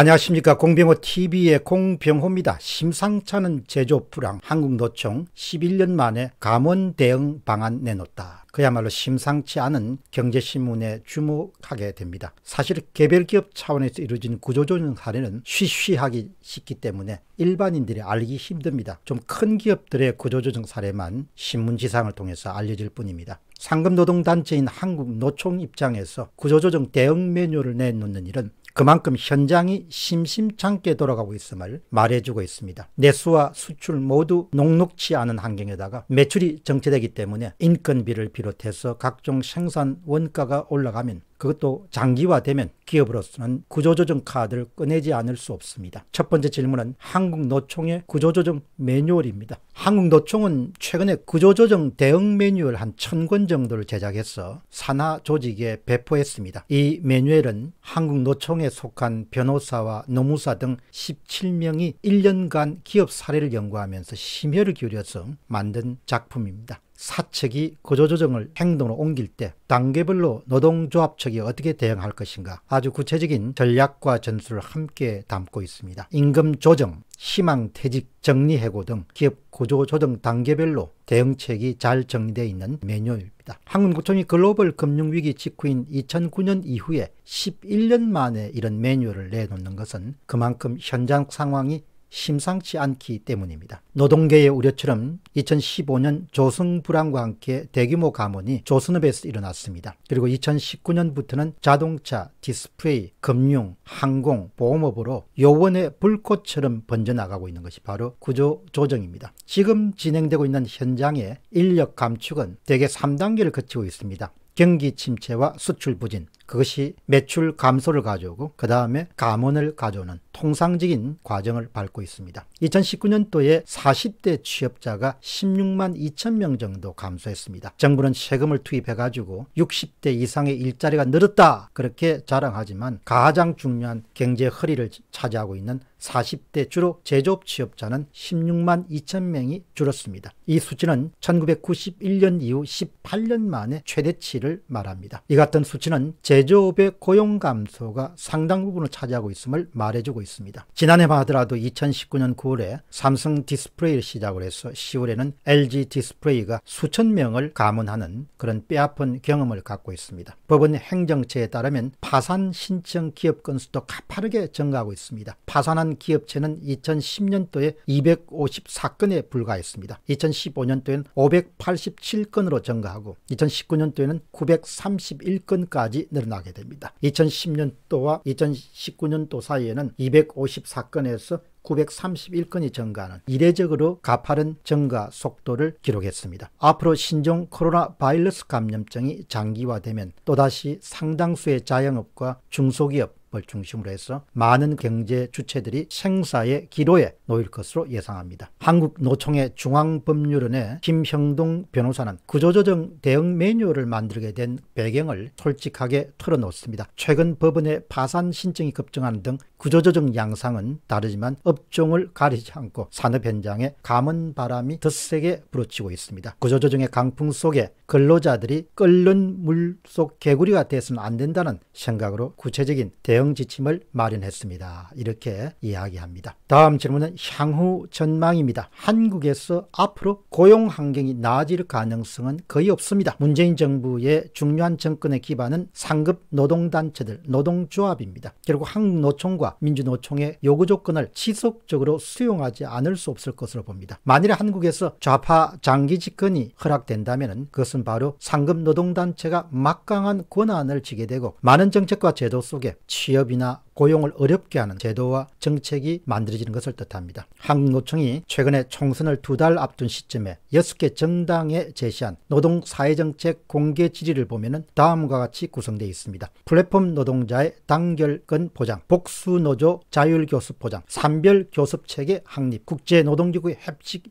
안녕하십니까 공병호TV의 공병호입니다. 심상찮은 제조 불황 한국노총 11년 만에 감원 대응 방안 내놓다. 그야말로 심상치 않은 경제신문에 주목하게 됩니다. 사실 개별기업 차원에서 이루어진 구조조정 사례는 쉬쉬하기 쉽기 때문에 일반인들이 알기 힘듭니다. 좀 큰 기업들의 구조조정 사례만 신문지상을 통해서 알려질 뿐입니다. 상금노동단체인 한국노총 입장에서 구조조정 대응 메뉴를 내놓는 일은 그만큼 현장이 심심찮게 돌아가고 있음을 말해주고 있습니다. 내수와 수출 모두 녹록치 않은 환경에다가 매출이 정체되기 때문에 인건비를 비롯해서 각종 생산 원가가 올라가면 그것도 장기화되면 기업으로서는 구조조정 카드를 꺼내지 않을 수 없습니다. 첫 번째 질문은 한국노총의 구조조정 매뉴얼입니다. 한국노총은 최근에 구조조정 대응 매뉴얼 한 천 권 정도를 제작해서 산하 조직에 배포했습니다. 이 매뉴얼은 한국노총에 속한 변호사와 노무사 등 17명이 1년간 기업 사례를 연구하면서 심혈을 기울여서 만든 작품입니다. 사측이 구조조정을 행동으로 옮길 때 단계별로 노동조합 측이 어떻게 대응할 것인가 아주 구체적인 전략과 전술을 함께 담고 있습니다. 임금 조정, 희망퇴직, 정리해고 등 기업 구조조정 단계별로 대응책이 잘 정리되어 있는 메뉴입니다 한국구청이 글로벌 금융위기 직후인 2009년 이후에 11년 만에 이런 메뉴를 내놓는 것은 그만큼 현장 상황이 심상치 않기 때문입니다. 노동계의 우려처럼 2015년 조선 불황과 함께 대규모 가문이 조선업에서 일어났습니다. 그리고 2019년부터는 자동차, 디스플레이, 금융, 항공, 보험업으로 요원의 불꽃처럼 번져나가고 있는 것이 바로 구조 조정입니다. 지금 진행되고 있는 현장의 인력 감축은 대개 3단계를 거치고 있습니다. 경기 침체와 수출 부진, 그것이 매출 감소를 가져오고 그 다음에 감원을 가져오는 통상적인 과정을 밟고 있습니다. 2019년도에 40대 취업자가 16만 2천 명 정도 감소했습니다. 정부는 세금을 투입해가지고 60대 이상의 일자리가 늘었다 그렇게 자랑하지만 가장 중요한 경제 허리를 차지하고 있는 40대 주로 제조업 취업자는 16만 2천 명이 줄었습니다. 이 수치는 1991년 이후 18년 만에 최대치를 말합니다. 이 같은 수치는 제 제조업의 고용 감소가 상당 부분을 차지하고 있음을 말해주고 있습니다. 지난해만 하더라도 2019년 9월에 삼성 디스플레이를 시작으 해서 10월에는 LG 디스플레이가 수천 명을 감원하는 그런 뼈아픈 경험을 갖고 있습니다. 법원 행정처에 따르면 파산 신청 기업 건수도 가파르게 증가하고 있습니다. 파산한 기업체는 2010년도에 254건에 불과했습니다. 2015년도엔 587건으로 증가하고 2019년도에는 931건까지 늘어났습니다. 나게 됩니다. 2010년도와 2019년도 사이에는 254건에서 931건이 증가하는 이례적으로 가파른 증가 속도를 기록했습니다. 앞으로 신종 코로나 바이러스 감염증이 장기화되면 또다시 상당수의 자영업과 중소기업 을 중심으로 해서 많은 경제 주체들이 생사의 기로에 놓일 것으로 예상합니다. 한국노총의 중앙법률원의 김형동 변호사는 구조조정 대응 매뉴얼을 만들게 된 배경을 솔직하게 털어놓습니다. 최근 법원의 파산 신청이 급증하는 등 구조조정 양상은 다르지만 업종을 가리지 않고 산업 현장에 감은 바람이 더 세게 부러치고 있습니다. 구조조정의 강풍 속에 근로자들이 끓는 물속 개구리가 돼서는 안 된다는 생각으로 구체적인 대응 대응 지침을 마련했습니다. 이렇게 이야기합니다. 다음 질문은 향후 전망입니다. 한국에서 앞으로 고용 환경이 나아질 가능성은 거의 없습니다. 문재인 정부의 중요한 정권의 기반은 상급 노동단체들, 노동조합입니다. 결국 한국노총과 민주노총의 요구 조건을 지속적으로 수용하지 않을 수 없을 것으로 봅니다. 만일 한국에서 좌파 장기 집권이 허락된다면 그것은 바로 상급 노동단체가 막강한 권한을 지게 되고 많은 정책과 제도 속에 취主呼び名 고용을 어렵게 하는 제도와 정책이 만들어지는 것을 뜻합니다. 한국노총이 최근에 총선을 두 달 앞둔 시점에 6개 정당에 제시한 노동사회정책 공개 질의를 보면 다음과 같이 구성되어 있습니다. 플랫폼 노동자의 단결권 보장, 복수노조 자율교습 보장, 산별교습체계 확립, 국제노동기구의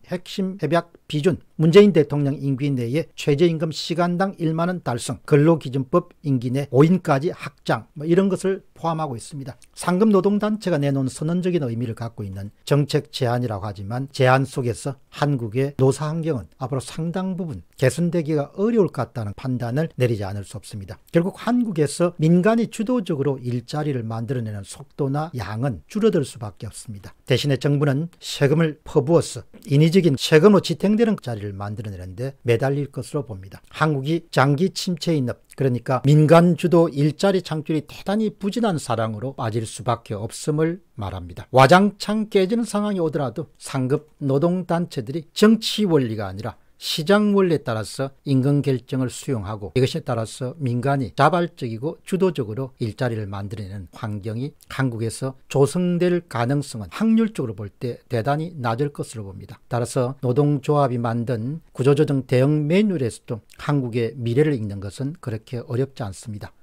핵심 협약 비준, 문재인 대통령 임기 내에 최저임금 시간당 1만원 달성, 근로기준법 임기 내 5인까지 확장 뭐 이런 것을 포함하고 있습니다. 상급 노동단체가 내놓은 선언적인 의미를 갖고 있는 정책 제안이라고 하지만 제안 속에서 한국의 노사 환경은 앞으로 상당 부분 개선되기가 어려울 것 같다는 판단을 내리지 않을 수 없습니다. 결국 한국에서 민간이 주도적으로 일자리를 만들어내는 속도나 양은 줄어들 수밖에 없습니다. 대신에 정부는 세금을 퍼부어서 인위적인 세금으로 지탱되는 자리를 만들어내는데 매달릴 것으로 봅니다. 한국이 장기 침체인 업 그러니까 민간 주도 일자리 창출이 대단히 부진한 사랑으로 빠질 수밖에 없음을 말합니다. 와장창 깨지는 상황이 오더라도 상급 노동단체들이 정치 원리가 아니라 시장 원리에 따라서 임금 결정을 수용하고 이것에 따라서 민간이 자발적이고 주도적으로 일자리를 만들어내는 환경이 한국에서 조성될 가능성은 확률적으로 볼 때 대단히 낮을 것으로 봅니다. 따라서 노동조합이 만든 구조조정 대응 매뉴얼에서도 한국의 미래를 읽는 것은 그렇게 어렵지 않습니다.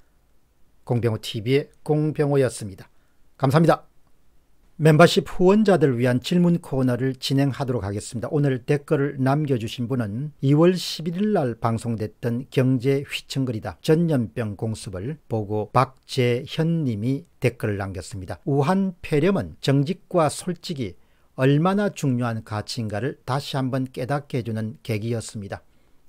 공병호 TV의 공병호였습니다. 감사합니다. 멤버십 후원자들 위한 질문 코너를 진행하도록 하겠습니다. 오늘 댓글을 남겨주신 분은 2월 11일 날 방송됐던 경제 휘청거리다 전염병 공습을 보고 박재현 님이 댓글을 남겼습니다. 우한 폐렴은 정직과 솔직이 얼마나 중요한 가치인가를 다시 한번 깨닫게 해주는 계기였습니다.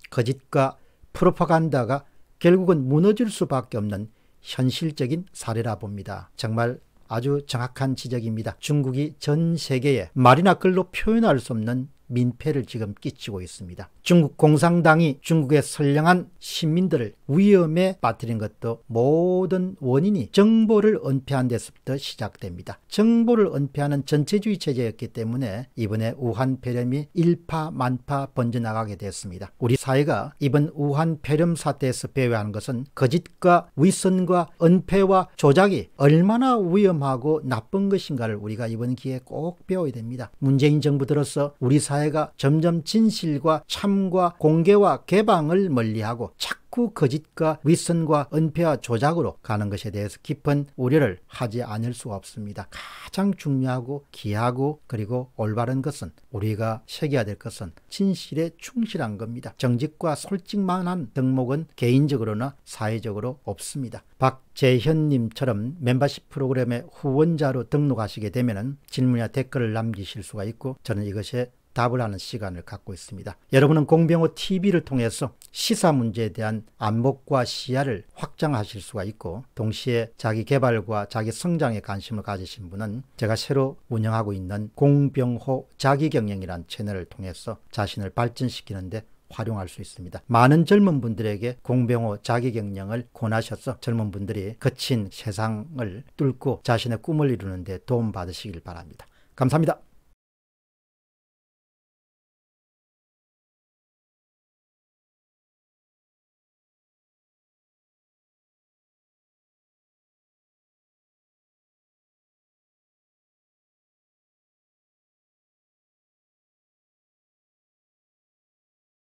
거짓과 프로파간다가 결국은 무너질 수밖에 없는 현실적인 사례라 봅니다. 정말 아주 정확한 지적입니다. 중국이 전 세계에 말이나 글로 표현할 수 없는 민폐를 지금 끼치고 있습니다. 중국 공산당이 중국에 선량한 시민들을 위험에 빠뜨린 것도 모든 원인이 정보를 은폐한 데서부터 시작됩니다. 정보를 은폐하는 전체주의 체제였기 때문에 이번에 우한 폐렴이 일파만파 번져나가게 되었습니다. 우리 사회가 이번 우한 폐렴 사태에서 배워야 하는 것은 거짓과 위선과 은폐와 조작이 얼마나 위험하고 나쁜 것인가를 우리가 이번 기회에 꼭 배워야 됩니다. 문재인 정부 들어서 우리 사회 사회가 점점 진실과 참과 공개와 개방을 멀리하고 자꾸 거짓과 그 윗선과 은폐와 조작으로 가는 것에 대해서 깊은 우려를 하지 않을 수가 없습니다. 가장 중요하고 귀하고 그리고 올바른 것은 우리가 새겨야 될 것은 진실에 충실한 겁니다. 정직과 솔직만한 덕목은 개인적으로나 사회적으로 없습니다. 박재현님처럼 멤버십 프로그램의 후원자로 등록하시게 되면 질문이나 댓글을 남기실 수가 있고 저는 이것에 답을 하는 시간을 갖고 있습니다. 여러분은 공병호 TV를 통해서 시사 문제에 대한 안목과 시야를 확장하실 수가 있고 동시에 자기 개발과 자기 성장에 관심을 가지신 분은 제가 새로 운영하고 있는 공병호 자기경영이란 채널을 통해서 자신을 발전시키는데 활용할 수 있습니다. 많은 젊은 분들에게 공병호 자기경영을 권하셔서 젊은 분들이 거친 세상을 뚫고 자신의 꿈을 이루는 데 도움받으시길 바랍니다. 감사합니다.